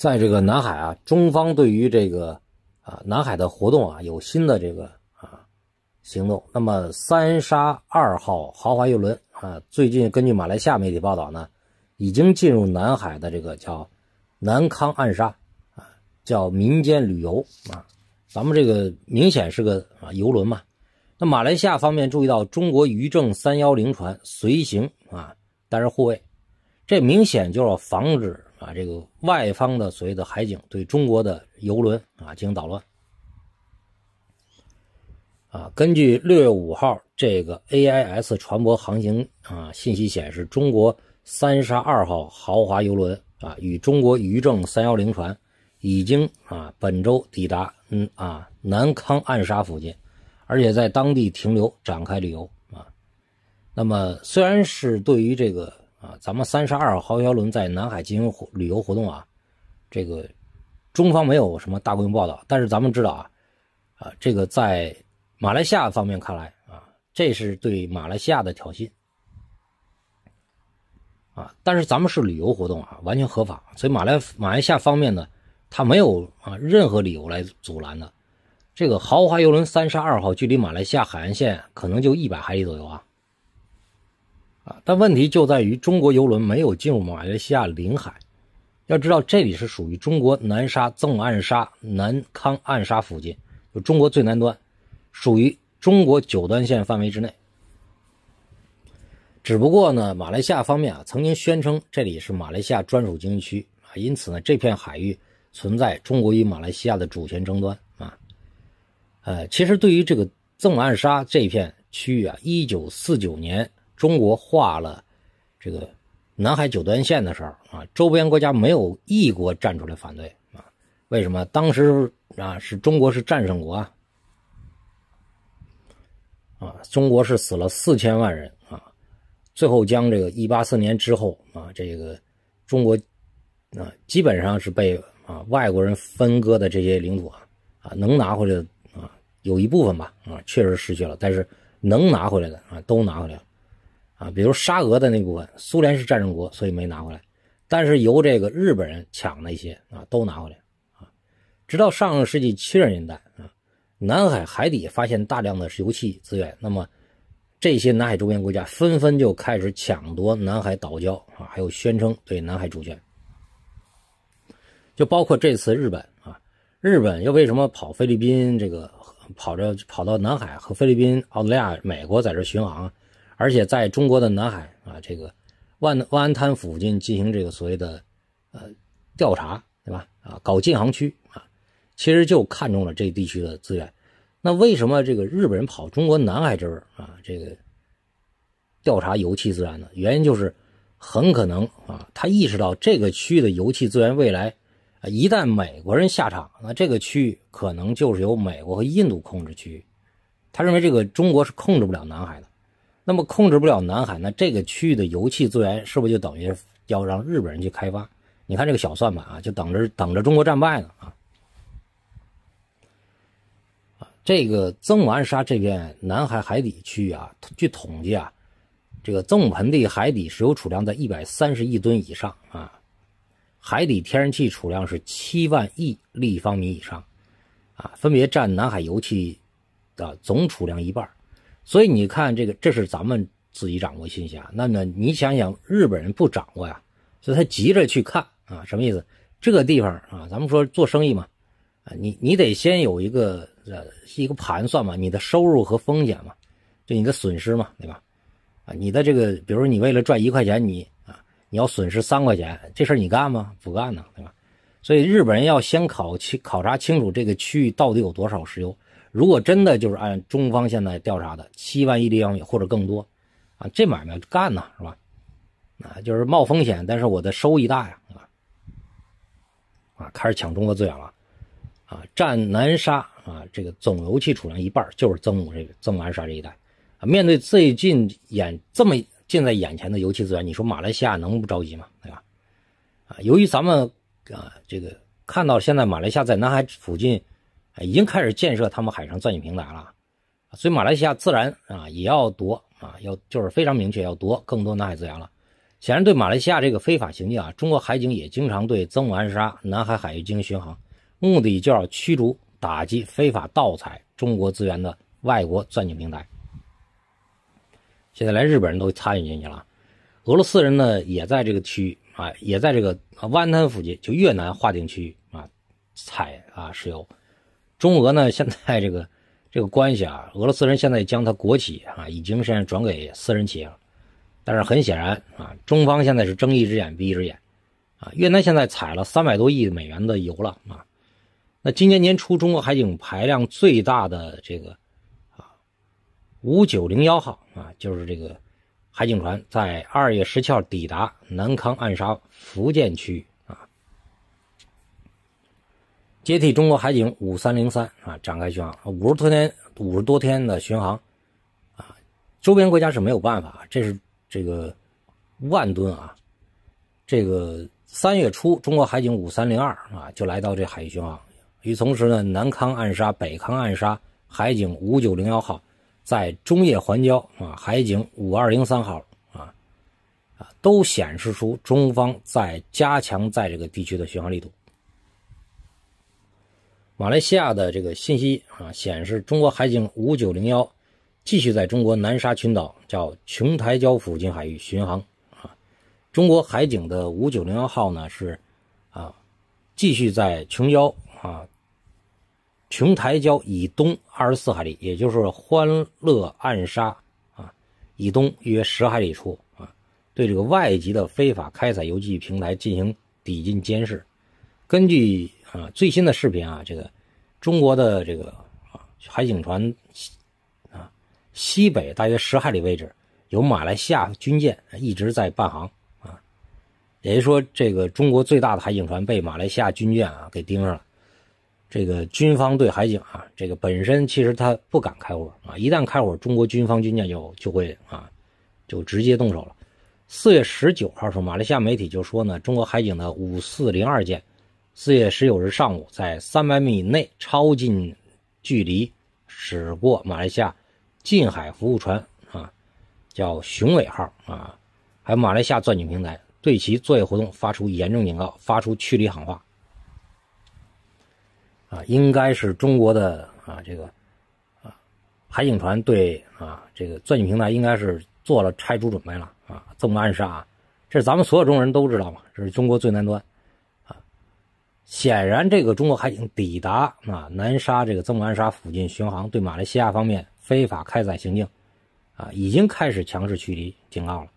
在这个南海啊，中方对于这个啊南海的活动啊有新的这个啊行动。那么“三沙二号”豪华游轮啊，最近根据马来西亚媒体报道呢，已经进入南海的这个叫“南康暗沙”啊，叫民间旅游啊，咱们这个明显是个啊游轮嘛。那马来西亚方面注意到中国渔政三幺零船随行啊，担任护卫，这明显就要防止。啊，这个外方的所谓的海警对中国的游轮啊进行捣乱。啊，根据六月五号这个 AIS 船舶航行啊信息显示，中国“三十二号”豪华游轮啊与中国渔政三幺零船已经啊本周抵达嗯啊南康暗沙附近，而且在当地停留展开旅游啊。那么，虽然是对于这个。啊，咱们三十二号豪华轮在南海进行旅游活动啊，这个中方没有什么大规模报道，但是咱们知道啊，啊，这个在马来西亚方面看来啊，这是对马来西亚的挑衅啊，但是咱们是旅游活动啊，完全合法，所以马来马来西亚方面呢，他没有啊任何理由来阻拦的。这个豪华游轮三十二号距离马来西亚海岸线可能就一百海里左右啊。啊，但问题就在于中国游轮没有进入马来西亚领海。要知道，这里是属于中国南沙曾暗沙、南康暗沙附近，就中国最南端，属于中国九段线范围之内。只不过呢，马来西亚方面啊曾经宣称这里是马来西亚专属经济区，因此呢，这片海域存在中国与马来西亚的主权争端啊。呃，其实对于这个曾暗沙这片区域啊，一九四九年。中国画了这个南海九段线的时候啊，周边国家没有一国站出来反对啊？为什么？当时啊，是中国是战胜国啊，啊，中国是死了四千万人啊，最后将这个一八四年之后啊，这个中国啊，基本上是被啊外国人分割的这些领土啊，啊，能拿回来的啊，有一部分吧啊，确实失去了，但是能拿回来的啊，都拿回来了。啊，比如沙俄的那部分，苏联是战胜国，所以没拿回来，但是由这个日本人抢了一些啊，都拿回来啊。直到上个世纪七十年代啊，南海海底发现大量的油气资源，那么这些南海周边国家纷纷就开始抢夺南海岛礁啊，还有宣称对南海主权。就包括这次日本啊，日本又为什么跑菲律宾这个跑着跑到南海和菲律宾、澳大利亚、美国在这巡航？而且在中国的南海啊，这个万万安滩附近进行这个所谓的呃调查，对吧？啊，搞禁航区啊，其实就看中了这地区的资源。那为什么这个日本人跑中国南海这儿啊？这个调查油气资源呢？原因就是很可能啊，他意识到这个区域的油气资源未来，一旦美国人下场，那这个区域可能就是由美国和印度控制区域。他认为这个中国是控制不了南海的。那么控制不了南海，那这个区域的油气资源是不是就等于要让日本人去开发？你看这个小算盘啊，就等着等着中国战败呢啊！啊，这个曾母暗沙这片南海海底区域啊，据统计啊，这个曾母盆地海底石油储量在一百三十亿吨以上啊，海底天然气储量是七万亿立方米以上啊，分别占南海油气的总储量一半。所以你看，这个这是咱们自己掌握信息啊。那呢，你想想，日本人不掌握呀，所以他急着去看啊，什么意思？这个地方啊，咱们说做生意嘛，啊，你你得先有一个呃一个盘算嘛，你的收入和风险嘛，就你的损失嘛，对吧？啊，你的这个，比如说你为了赚一块钱，你啊你要损失三块钱，这事儿你干吗？不干呢，对吧？所以日本人要先考清考察清楚这个区域到底有多少石油，如果真的就是按中方现在调查的七万亿立方米或者更多，啊，这买卖干呢是吧？啊，就是冒风险，但是我的收益大呀，啊，啊，开始抢中国资源了，啊，占南沙啊这个总油气储量一半，就是曾母这个曾母南沙这一带，啊，面对最近眼这么近在眼前的油气资源，你说马来西亚能不着急吗？对吧？啊，由于咱们。啊，这个看到现在马来西亚在南海附近，已经开始建设他们海上钻井平台了，所以马来西亚自然啊也要夺啊，要就是非常明确要夺更多南海资源了。显然，对马来西亚这个非法行径啊，中国海警也经常对曾母暗沙、南海海域进行巡航，目的就要驱逐、打击非法盗采中国资源的外国钻井平台。现在连日本人都参与进去了，俄罗斯人呢也在这个区域。啊，也在这个湾滩附近，就越南划定区域啊，采啊石油。中俄呢，现在这个这个关系啊，俄罗斯人现在将他国企啊，已经现在转给私人企业了。但是很显然啊，中方现在是睁一只眼闭一只眼啊。越南现在采了三百多亿美元的油了啊。那今年年初，中国海警排量最大的这个啊，五九零幺号啊，就是这个。海警船在二月十号抵达南康暗沙福建区域啊，接替中国海警五三零三啊展开巡航五十多天五十多天的巡航啊，周边国家是没有办法，这是这个万吨啊，这个三月初中国海警五三零二啊就来到这海域巡航，与此同时呢，南康暗沙、北康暗沙海警五九零幺号。在中叶环礁啊，海警五二零三号啊啊，都显示出中方在加强在这个地区的巡航力度。马来西亚的这个信息啊，显示中国海警五九零幺继续在中国南沙群岛叫琼台礁附近海域巡航啊。中国海警的五九零幺号呢是啊，继续在琼礁啊。琼台礁以东二十四海里，也就是欢乐暗沙啊，以东约十海里处啊，对这个外籍的非法开采油气平台进行抵近监视。根据啊最新的视频啊，这个中国的这个啊海警船啊西北大约十海里位置，有马来西亚军舰一直在伴航啊，也就是说，这个中国最大的海警船被马来西亚军舰啊给盯上了。这个军方对海警啊，这个本身其实他不敢开火啊，一旦开火，中国军方军舰就就会啊，就直接动手了。四月十九号时候，马来西亚媒体就说呢，中国海警的五四零二舰，四月十九日上午在三百米以内超近距离驶过马来西亚近海服务船啊，叫雄伟号啊，还有马来西亚钻井平台，对其作业活动发出严重警告，发出驱离喊话。啊，应该是中国的啊，这个啊，海警船对啊，这个钻井平台应该是做了拆除准备了啊。曾母暗沙，这是咱们所有中国人都知道嘛？这是中国最南端啊。显然，这个中国海警抵达啊，南沙这个曾母暗沙附近巡航，对马来西亚方面非法开采行径啊，已经开始强势驱离警告了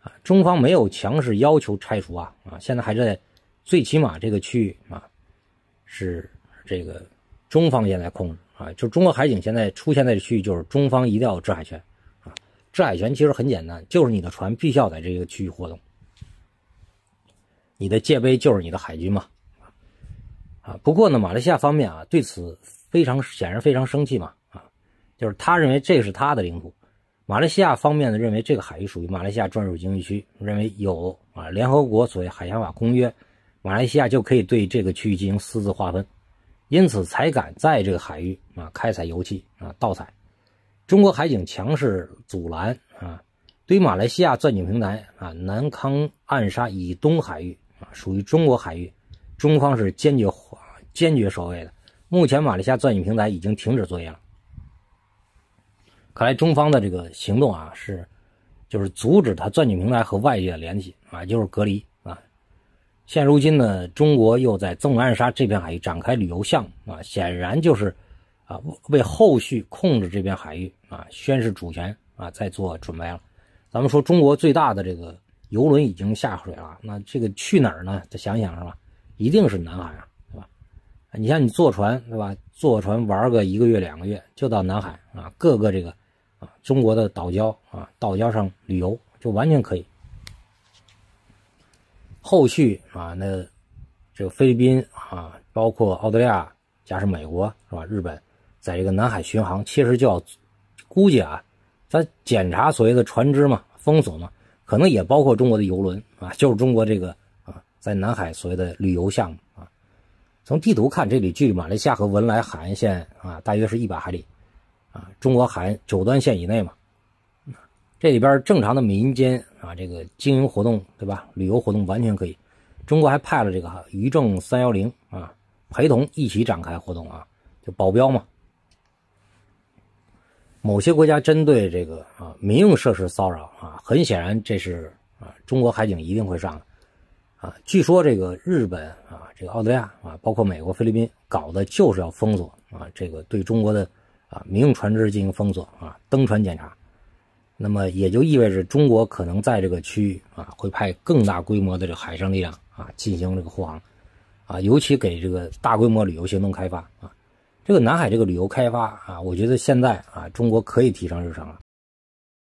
啊。中方没有强势要求拆除啊啊，现在还在最起码这个区域啊是。这个中方现在控制啊，就中国海警现在出现在这区域，就是中方一定要制海权啊。制海权其实很简单，就是你的船必须要在这个区域活动，你的界碑就是你的海军嘛。啊，不过呢，马来西亚方面啊对此非常显然非常生气嘛啊，就是他认为这是他的领土。马来西亚方面呢认为这个海域属于马来西亚专属经济区，认为有啊联合国所谓海洋法公约，马来西亚就可以对这个区域进行私自划分。因此才敢在这个海域啊开采油气啊盗采，中国海警强势阻拦啊，对马来西亚钻井平台啊南康暗沙以东海域啊属于中国海域，中方是坚决坚决守卫的。目前马来西亚钻井平台已经停止作业了，看来中方的这个行动啊是就是阻止他钻井平台和外界联系啊，就是隔离。现如今呢，中国又在曾母暗沙这片海域展开旅游项目啊，显然就是，啊为后续控制这片海域啊，宣示主权啊，在做准备了。咱们说，中国最大的这个游轮已经下水了，那这个去哪儿呢？再想想是吧，一定是南海啊，对吧？你像你坐船对吧？坐船玩个一个月两个月，就到南海啊，各个这个啊中国的岛礁啊，岛礁上旅游就完全可以。后续啊，那这个菲律宾啊，包括澳大利亚，加上美国是吧？日本在这个南海巡航，其实就要估计啊，他检查所谓的船只嘛，封锁嘛，可能也包括中国的游轮啊，就是中国这个啊，在南海所谓的旅游项目啊。从地图看，这里距马来西亚和文莱海岸线啊，大约是一百海里啊，中国海九段线以内嘛。这里边正常的民间。啊，这个经营活动对吧？旅游活动完全可以。中国还派了这个哈渔政三幺零啊，陪同一起展开活动啊，就保镖嘛。某些国家针对这个啊民用设施骚扰啊，很显然这是啊中国海警一定会上的啊。据说这个日本啊、这个澳大利亚啊，包括美国、菲律宾搞的就是要封锁啊，这个对中国的啊民用船只进行封锁啊，登船检查。那么也就意味着中国可能在这个区域啊，会派更大规模的这个海上力量啊，进行这个护航，啊，尤其给这个大规模旅游行动开发啊，这个南海这个旅游开发啊，我觉得现在啊，中国可以提上日程了。